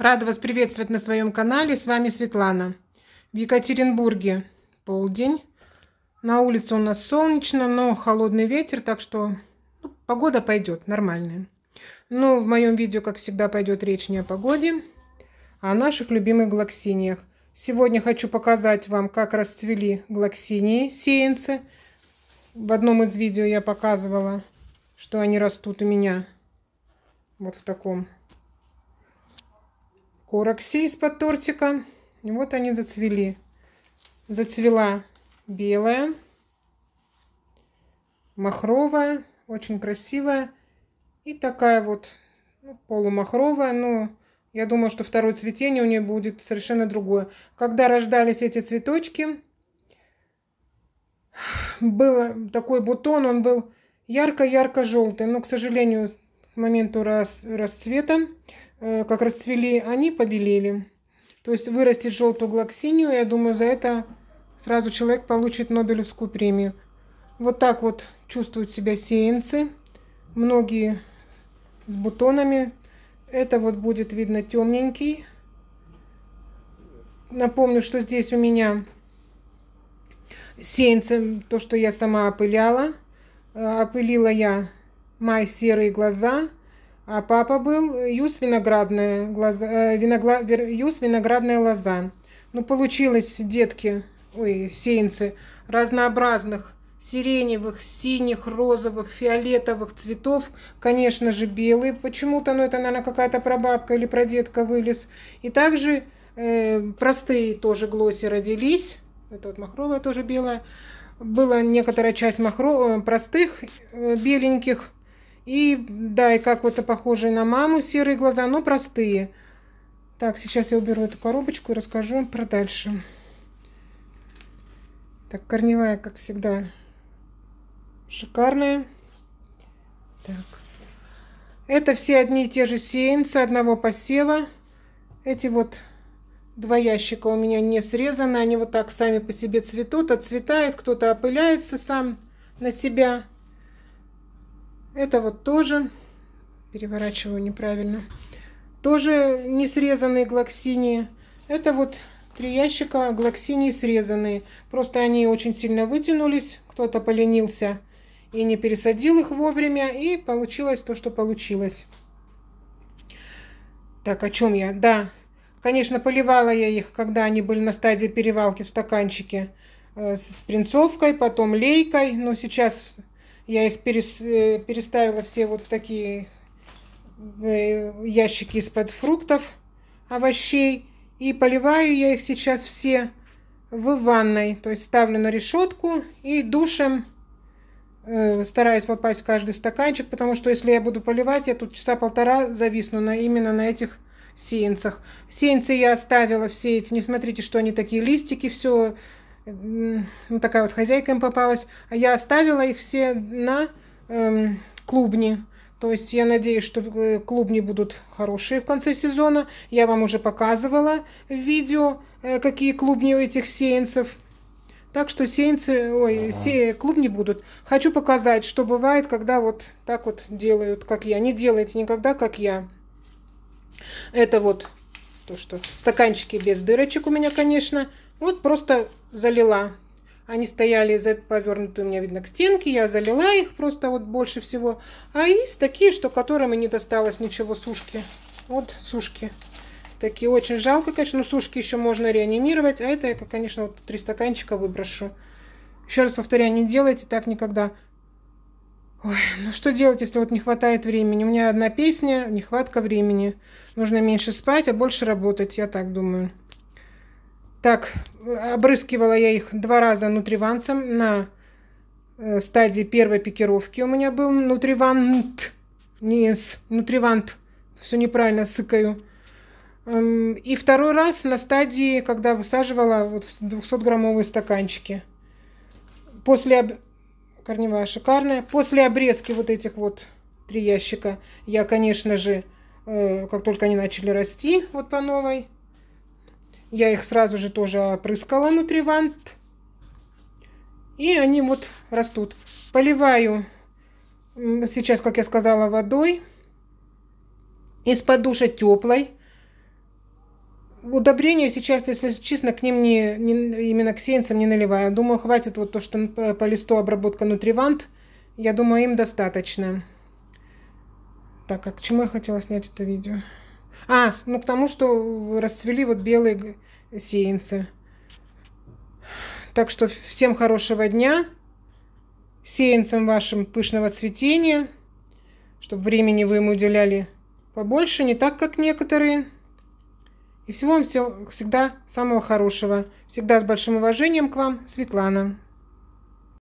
Рада вас приветствовать на своем канале. С вами Светлана. В Екатеринбурге полдень. На улице у нас солнечно, но холодный ветер, так что ну, погода пойдет нормальная. Но в моем видео, как всегда, пойдет речь не о погоде, а о наших любимых глоксиниях. Сегодня хочу показать вам, как расцвели глоксинии, сеянцы. В одном из видео я показывала, что они растут у меня вот в таком корокси из-под тортика. И вот они зацвели. Зацвела белая, махровая, очень красивая. И такая вот ну, полумахровая, но ну, я думаю, что второе цветение у нее будет совершенно другое. Когда рождались эти цветочки, был такой бутон, он был ярко-ярко желтый, но, к сожалению, к моменту рас, расцвета, э, как расцвели, они побелели. То есть вырастет желтую глоксинию, я думаю, за это сразу человек получит Нобелевскую премию. Вот так вот чувствуют себя сеянцы. Многие с бутонами. Это вот будет видно темненький. Напомню, что здесь у меня сеянцы, то, что я сама опыляла. Э, опылила я май серые глаза, а папа был юс виноградная, глаза, э, виногла, юс виноградная лоза. Ну, получилось, детки, ой, сеянцы, разнообразных сиреневых, синих, розовых, фиолетовых цветов, конечно же, белые, почему-то, но это, наверное, какая-то прабабка или прадедка вылез. И также э, простые тоже глосси родились, это вот махровая тоже белая, была некоторая часть махро... Э, простых, э, беленьких, и, да, и как вот похожие на маму серые глаза, но простые. Так, сейчас я уберу эту коробочку и расскажу про дальше. Так, корневая, как всегда, шикарная. Так. Это все одни и те же сеянцы одного посева. Эти вот два ящика у меня не срезаны. Они вот так сами по себе цветут, отцветают. Кто-то опыляется сам на себя. Это вот тоже, переворачиваю неправильно, тоже не срезанные глоксинии. Это вот три ящика глоксинии срезанные. Просто они очень сильно вытянулись, кто-то поленился и не пересадил их вовремя, и получилось то, что получилось. Так, о чем я? Да, конечно, поливала я их, когда они были на стадии перевалки в стаканчике э, с принцовкой, потом лейкой, но сейчас я их перес, э, переставила все вот в такие э, ящики из-под фруктов, овощей. И поливаю я их сейчас все в ванной. То есть ставлю на решетку и душем э, стараюсь попасть в каждый стаканчик, потому что если я буду поливать, я тут часа полтора зависну на, именно на этих сеянцах. Сеянцы я оставила все эти, не смотрите, что они такие листики, все вот ну, такая вот хозяйка им попалась. А я оставила их все на эм, клубни. То есть я надеюсь, что э, клубни будут хорошие в конце сезона. Я вам уже показывала в видео, э, какие клубни у этих сеянцев. Так что сеянцы, ой, ага. се, клубни будут. Хочу показать, что бывает, когда вот так вот делают, как я. Не делайте никогда, как я. Это вот то, что стаканчики без дырочек у меня, конечно. Вот просто залила. Они стояли за повернутую у меня, видно, к стенке. Я залила их просто вот больше всего. А есть такие, что которым и не досталось ничего сушки. Вот сушки. Такие очень жалко, конечно. Но сушки еще можно реанимировать. А это я, конечно, вот три стаканчика выброшу. Еще раз повторяю, не делайте так никогда. Ой, ну что делать, если вот не хватает времени? У меня одна песня, нехватка времени. Нужно меньше спать, а больше работать, я так думаю. Так, обрыскивала я их два раза нутриванцем на э, стадии первой пикировки у меня был нутривант. Не с, нутривант. Все неправильно сыкаю. Эм, и второй раз на стадии, когда высаживала вот в 200-граммовые стаканчики. После об... корневая шикарная. После обрезки вот этих вот три ящика я, конечно же, э, как только они начали расти, вот по новой, я их сразу же тоже опрыскала нутривант. И они вот растут. Поливаю сейчас, как я сказала, водой. Из-под теплой. Удобрения сейчас, если честно, к ним не, не именно к сеянцам не наливаю. Думаю, хватит вот то, что э, по листу обработка нутривант. Я думаю, им достаточно. Так, а к чему я хотела снять это видео? А, ну к тому, что расцвели вот белые сеянцы. Так что всем хорошего дня, сеянцам вашим пышного цветения, чтобы времени вы им уделяли побольше, не так, как некоторые. И всего вам все, всегда самого хорошего. Всегда с большим уважением к вам, Светлана.